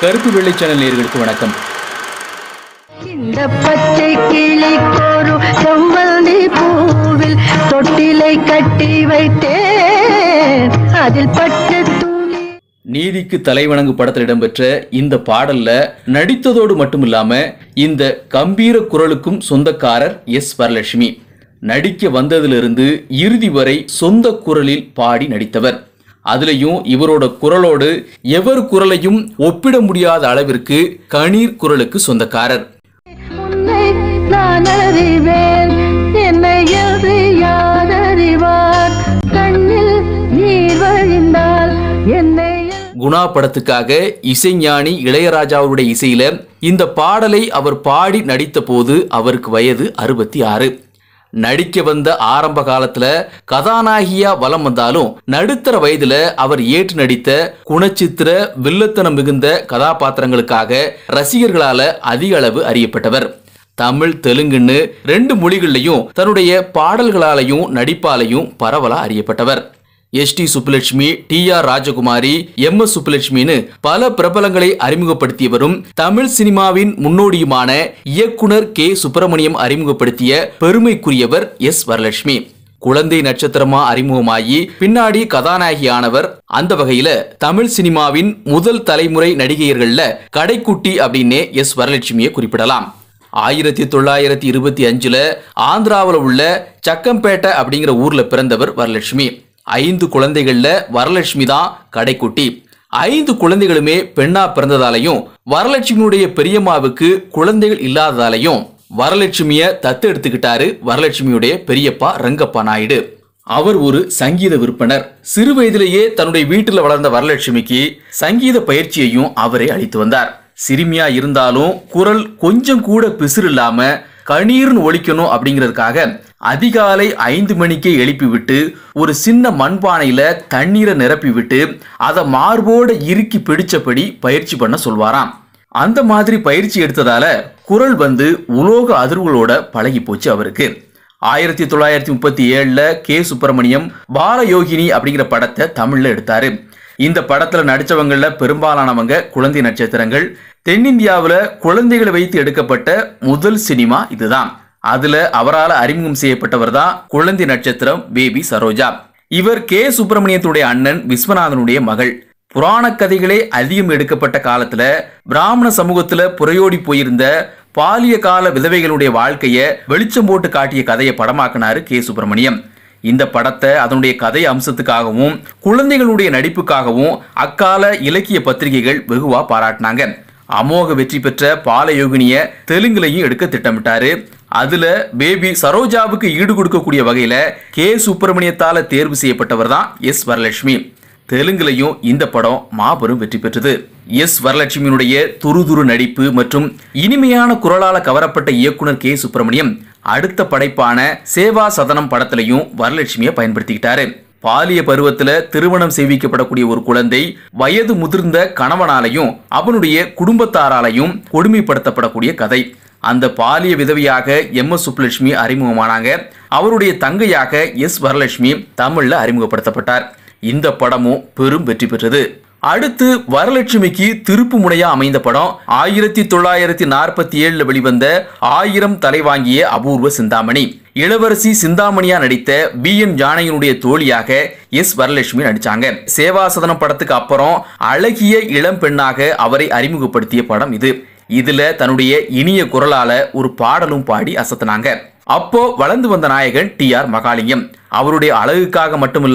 கருப்பு வெள்ளை சேனல் நேர்களுக்கு வணக்கம் இந்த பச்சை கிளி பூவில் தொட்டிலை கட்டி அதில் பட்டு நீதிக்கு தலைவணங்கு படத்தில் இடம்பெற்ற இந்த பாடல்ல நடித்ததோடு மட்டுமில்லாம இந்த கம்பீர குரலுக்கும் சொந்தக்காரர் எஸ் வரலட்சுமி நடிக்க வந்ததிலிருந்து இறுதி வரை சொந்த குரலில் பாடி நடித்தவர் அதுலேயும் இவரோட குரலோடு எவர் குரலையும் ஒப்பிட முடியாத அளவிற்கு கணீர் குரலுக்கு சொந்தக்காரர் குணா படத்துக்காக இசைஞானி இளையராஜாவுடைய இசையில இந்த பாடலை அவர் பாடி நடித்த போது அவருக்கு வயது அறுபத்தி ஆறு நடிக்க வந்த ஆரம்ப காலத்துல கதாநாயகியா வலம் வந்தாலும் நடுத்தர வயதுல அவர் ஏற்று நடித்த குணச்சித்திர வில்லத்தனம் மிகுந்த கதாபாத்திரங்களுக்காக ரசிகர்களால அதிக அளவு அறியப்பட்டவர் தமிழ் தெலுங்குன்னு ரெண்டு மொழிகள்லையும் தன்னுடைய பாடல்களாலையும் நடிப்பாலையும் பரவலா அறியப்பட்டவர் SD D Subbulakshmi T R Rajakumari M S சுப்புலட்சுமின்னு பல பிரபலங்களை அறிமுகப்படுத்தியவரும் தமிழ் சினிமாவின் முன்னோடியுமான இயக்குனர் கே சுப்பிரமணியம் அறிமுகப்படுத்திய பெருமைக்குரியவர் எஸ் வரலட்சுமி குழந்தை நட்சத்திரமா அறிமுகமாகி பின்னாடி கதாநாயகியானவர் அந்த வகையில தமிழ் சினிமாவின் முதல் தலைமுறை நடிகையர்களில் கடைக்குட்டி அப்படின்னே எஸ் வரலட்சுமியை குறிப்பிடலாம் ஆயிரத்தி தொள்ளாயிரத்தி இருபத்தி அஞ்சில் ஆந்திராவில் உள்ள சக்கம்பேட்டை அப்படிங்கிற ஊரில் பிறந்தவர் வரலட்சுமி ஐந்து குழந்தைகளில் வரலட்சுமி தான் கடைக்குட்டி ஐந்து குழந்தைகளுமே பெண்ணா பிறந்ததாலையும் வரலட்சுமியுடைய பெரியம்மாவுக்கு குழந்தைகள் இல்லாததாலையும் வரலட்சுமிய தத்து எடுத்துக்கிட்டாரு வரலட்சுமியுடைய பெரியப்பா ரங்கப்பா நாயுடு அவர் ஒரு சங்கீத விற்பனர் சிறு வயதிலேயே தன்னுடைய வீட்டில் வளர்ந்த வரலட்சுமிக்கு சங்கீத பயிற்சியையும் அவரே அளித்து வந்தார் சிறுமியா இருந்தாலும் குரல் கொஞ்சம் கூட பிசிறு இல்லாம கணீர்னு ஒழிக்கணும் அப்படிங்கிறதுக்காக அதிகாலை ஐந்து மணிக்கே எழுப்பிவிட்டு ஒரு சின்ன மண்பானையில தண்ணீரை நிரப்பிவிட்டு அதை மார்போடு இறுக்கி பிடிச்சபடி பயிற்சி பண்ண சொல்வாராம் அந்த மாதிரி பயிற்சி எடுத்ததால குரல் வந்து உலோக அதிர்வுகளோட பழகி போச்சு அவருக்கு ஆயிரத்தி தொள்ளாயிரத்தி முப்பத்தி ஏழில் கே சுப்பிரமணியம் பாலயோகினி அப்படிங்கிற படத்தை தமிழில் எடுத்தாரு இந்த படத்தில் நடித்தவங்களில் பெரும்பாலானவங்க குழந்தை நட்சத்திரங்கள் தென்னிந்தியாவில் குழந்தைகளை வைத்து எடுக்கப்பட்ட முதல் சினிமா இதுதான் அதுல அவரால் அறிமுகம் செய்யப்பட்டவர் தான் குழந்தை நட்சத்திரம் பேபி சரோஜா இவர் கே சுப்பிரமணியத்துடைய அண்ணன் விஸ்வநாதனுடைய மகள் புராண கதைகளே அதிகம் எடுக்கப்பட்ட காலத்துல பிராமண சமூகத்துல புறையோடி போயிருந்த பாலிய கால விதவைகளுடைய வாழ்க்கைய வெளிச்சம் போட்டு காட்டிய கதையை படமாக்கினாரு கே சுப்பிரமணியம் இந்த படத்தை அதனுடைய கதை அம்சத்துக்காகவும் குழந்தைகளுடைய நடிப்புக்காகவும் அக்கால இலக்கிய பத்திரிகைகள் வெகுவா பாராட்டினாங்க அமோக வெற்றி பெற்ற பாலயோகினிய தெலுங்குலையும் எடுக்க திட்டமிட்டாரு அதுல பேபி சரோஜாவுக்கு ஈடு கொடுக்கக்கூடிய வகையில கே சுப்பிரமணியத்தால தேர்வு செய்யப்பட்டவர் தான் எஸ் வரலட்சுமி தெலுங்குலையும் இந்த படம் மாபெரும் வெற்றி பெற்றது எஸ் வரலட்சுமியினுடைய துருதுரு நடிப்பு மற்றும் இனிமையான குரலால கவரப்பட்ட இயக்குனர் கே சுப்பிரமணியம் அடுத்த படைப்பான சேவா சதனம் படத்திலையும் வரலட்சுமியை பயன்படுத்திக்கிட்டாரு பாலிய பருவத்துல திருமணம் செய்விக்கப்படக்கூடிய ஒரு குழந்தை வயது முதிர்ந்த கணவனாலையும் அவனுடைய குடும்பத்தாராலையும் கொடுமைப்படுத்தப்படக்கூடிய கதை அந்த பாலிய விதவியாக எம் எஸ் சுப்புலட்சுமி அறிமுகமானாங்க அவருடைய தங்கையாக எஸ் வரலட்சுமி தமிழ்ல அறிமுகப்படுத்தப்பட்டார் இந்த படமும் பெரும் வெற்றி பெற்றது அடுத்து வரலட்சுமிக்கு திருப்பு முனையா அமைந்த படம் ஆயிரத்தி தொள்ளாயிரத்தி நாற்பத்தி ஏழுல வெளிவந்த ஆயிரம் தலைவாங்கிய அபூர்வ சிந்தாமணி இளவரசி சிந்தாமணியா நடித்த பி எம் ஜானகியனுடைய தோழியாக எஸ் வரலட்சுமி நடிச்சாங்க சேவாசதனம் படத்துக்கு அப்புறம் அழகிய இளம் பெண்ணாக அவரை அறிமுகப்படுத்திய படம் இது இதுல தன்னுடைய இனிய குரலால ஒரு பாடலும் பாடி அசத்தினாங்க அப்போ வளர்ந்து வந்த நாயகன் டி ஆர் மகாலிங்கம் அவருடைய அழகுக்காக மட்டும்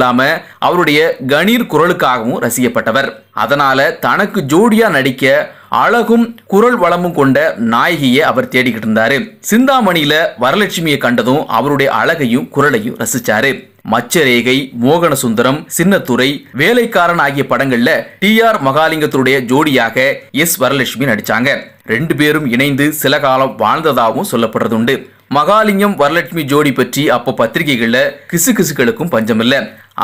அவருடைய கணீர் குரலுக்காகவும் ரசிக்கப்பட்டவர் அதனால தனக்கு ஜோடியா நடிக்க அழகும் குரல் வளமும் கொண்ட நாயகியை அவர் தேடிக்கிட்டு இருந்தாரு சிந்தாமணியில வரலட்சுமியை கண்டதும் அவருடைய அழகையும் குரலையும் ரசிச்சாரு மச்சரேகை மோகன சுந்தரம் சின்னத்துறை வேலைக்காரன் ஆகிய படங்கள்ல டி ஆர் மகாலிங்கத்துடைய ஜோடியாக எஸ் வரலட்சுமி நடிச்சாங்க ரெண்டு பேரும் இணைந்து சில காலம் வாழ்ந்ததாகவும் சொல்லப்படுறதுண்டு மகாலிங்கம் வரலட்சுமி ஜோடி பற்றி அப்போ பத்திரிகைகளில் கிசு கிசுக்களுக்கும் பஞ்சமில்ல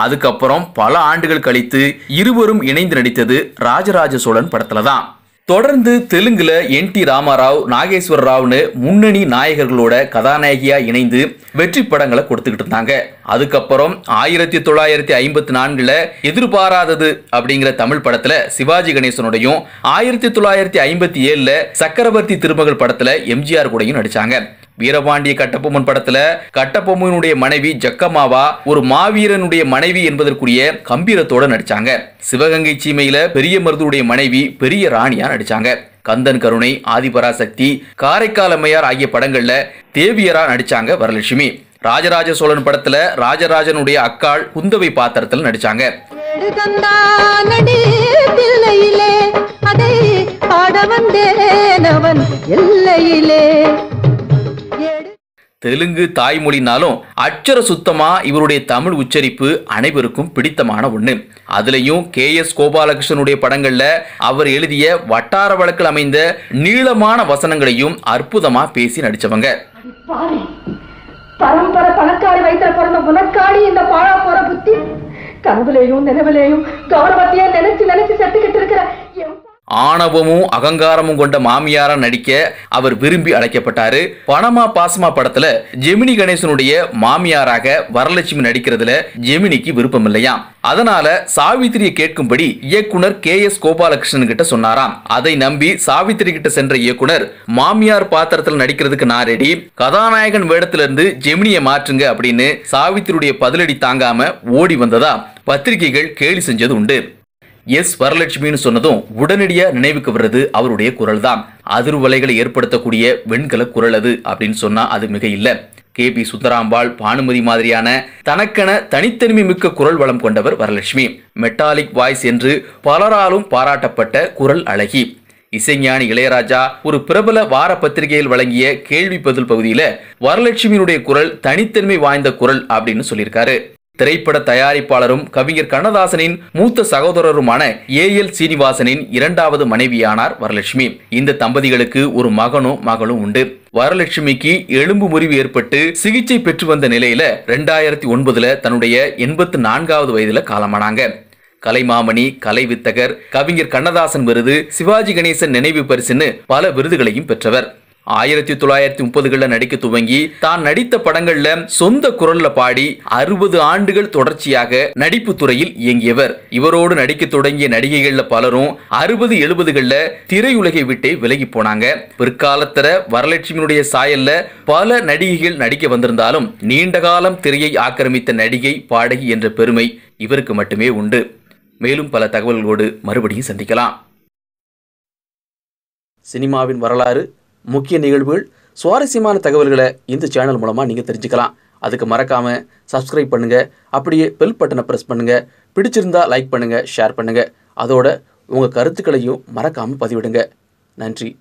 அதுக்கப்புறம் பல ஆண்டுகள் கழித்து இருவரும் இணைந்து நடித்தது ராஜராஜ சோழன் படத்தில் தான் தொடர்ந்து தெலுங்குல என் டி ராமாராவ் நாகேஸ்வர ராவ்னு முன்னணி நாயகர்களோட கதாநாயகியா இணைந்து வெற்றி படங்களை கொடுத்துக்கிட்டு இருந்தாங்க அதுக்கப்புறம் ஆயிரத்தி தொள்ளாயிரத்தி ஐம்பத்தி நான்குல எதிர்பாராதது அப்படிங்கிற தமிழ் படத்துல சிவாஜி கணேசனுடையும் ஆயிரத்தி தொள்ளாயிரத்தி ஐம்பத்தி ஏழுல சக்கரவர்த்தி திருமகள் படத்துல எம்ஜிஆர் கூடயும் நடிச்சாங்க வீரபாண்டிய கட்டபொம்மன் படத்துல கட்டப்பொம்மனுடைய மனைவி ஜக்கம்மாவா ஒரு மாவீரனுடைய மனைவி என்பதற்குரிய கம்பீரத்தோட நடிச்சாங்க சிவகங்கை சீமையில பெரிய மருதுடைய மனைவி பெரிய ராணியா நடிச்சாங்க கந்தன் கருணை ஆதிபராசக்தி காரைக்கால் அம்மையார் ஆகிய படங்கள்ல தேவியரா நடிச்சாங்க வரலட்சுமி ராஜராஜ சோழன் படத்துல ராஜராஜனுடைய அக்காள் குந்தவை பாத்திரத்தில் நடிச்சாங்க அதை பாட வந்தேன் அவன் எல்லையிலே தெலுங்கு தாய்மொழினாலும் அச்சர சுத்தமா இவருடைய தமிழ் உச்சரிப்பு அனைவருக்கும் பிடித்தமான ஒண்ணு அதுலயும் கே எஸ் கோபாலகிருஷ்ணனுடைய படங்கள்ல அவர் எழுதிய வட்டார வழக்கில் அமைந்த நீளமான வசனங்களையும் அற்புதமா பேசி நடிச்சவங்க பரம்பரை பணக்காரி வயிற்றுல பிறந்த உனக்காடி இந்த பாழா போற புத்தி கனவுலையும் நினைவுலையும் கௌரவத்தையும் நினைச்சு நினைச்சு செத்துக்கிட்டு இருக்கிற ஆணவமும் அகங்காரமும் கொண்ட மாமியாரா நடிக்க அவர் விரும்பி அழைக்கப்பட்டாரு பணமா பாசமா படத்துல ஜெமினி கணேசனுடைய மாமியாராக வரலட்சுமி நடிக்கிறதுல ஜெமினிக்கு விருப்பம் இல்லையா அதனால சாவித்திரியை கேட்கும்படி இயக்குனர் கே எஸ் கோபாலகிருஷ்ணன் கிட்ட சொன்னாராம் அதை நம்பி சாவித்திரி கிட்ட சென்ற இயக்குனர் மாமியார் பாத்திரத்தில் நடிக்கிறதுக்கு நான் ரெடி கதாநாயகன் வேடத்திலிருந்து ஜெமினியை மாற்றுங்க அப்படின்னு சாவித்திரியுடைய பதிலடி தாங்காம ஓடி வந்ததா பத்திரிகைகள் கேலி செஞ்சது உண்டு எஸ் வரலட்சுமின்னு சொன்னதும் உடனடியாக நினைவுக்கு வர்றது அவருடைய குரல் தான் அதிர்வலைகளை ஏற்படுத்தக்கூடிய வெண்கல குரல் அது அப்படின்னு சொன்னா அது மிக இல்லை கே பி சுந்தராம்பாள் பானுமதி மாதிரியான தனக்கென தனித்தன்மை மிக்க குரல் வளம் கொண்டவர் வரலட்சுமி மெட்டாலிக் வாய்ஸ் என்று பலராலும் பாராட்டப்பட்ட குரல் அழகி இசைஞானி இளையராஜா ஒரு பிரபல வார பத்திரிகையில் வழங்கிய கேள்வி பதில் பகுதியில் வரலட்சுமியினுடைய குரல் தனித்தன்மை வாய்ந்த குரல் அப்படின்னு சொல்லியிருக்காரு திரைப்பட தயாரிப்பாளரும் கவிஞர் கண்ணதாசனின் மூத்த சகோதரருமான ஏ எல் சீனிவாசனின் இரண்டாவது மனைவியானார் வரலட்சுமி இந்த தம்பதிகளுக்கு ஒரு மகனும் மகளும் உண்டு வரலட்சுமிக்கு எலும்பு முறிவு ஏற்பட்டு சிகிச்சை பெற்று வந்த நிலையில ரெண்டாயிரத்தி ஒன்பதுல தன்னுடைய எண்பத்தி நான்காவது வயதுல காலமானாங்க கலைமாமணி வித்தகர் கவிஞர் கண்ணதாசன் விருது சிவாஜி கணேசன் நினைவு பரிசுன்னு பல விருதுகளையும் பெற்றவர் ஆயிரத்தி தொள்ளாயிரத்தி முப்பதுகளில் நடிக்க துவங்கி தான் நடித்த படங்கள்ல சொந்த குரல்ல பாடி அறுபது ஆண்டுகள் தொடர்ச்சியாக நடிப்பு துறையில் இயங்கியவர் இவரோடு நடிக்க தொடங்கிய நடிகைகள்ல பலரும் அறுபது எழுபதுகளில் திரையுலகை விட்டே விலகி போனாங்க பிற்காலத்துல வரலட்சுமியினுடைய சாயல்ல பல நடிகைகள் நடிக்க வந்திருந்தாலும் நீண்ட காலம் திரையை ஆக்கிரமித்த நடிகை பாடகி என்ற பெருமை இவருக்கு மட்டுமே உண்டு மேலும் பல தகவல்களோடு மறுபடியும் சந்திக்கலாம் சினிமாவின் வரலாறு முக்கிய நிகழ்வுகள் சுவாரஸ்யமான தகவல்களை இந்த சேனல் மூலமாக நீங்கள் தெரிஞ்சுக்கலாம் அதுக்கு மறக்காமல் சப்ஸ்கிரைப் பண்ணுங்கள் அப்படியே பெல் பட்டனை ப்ரெஸ் பண்ணுங்கள் பிடிச்சிருந்தா லைக் பண்ணுங்கள் ஷேர் பண்ணுங்கள் அதோட உங்கள் கருத்துக்களையும் மறக்காமல் பதிவிடுங்க நன்றி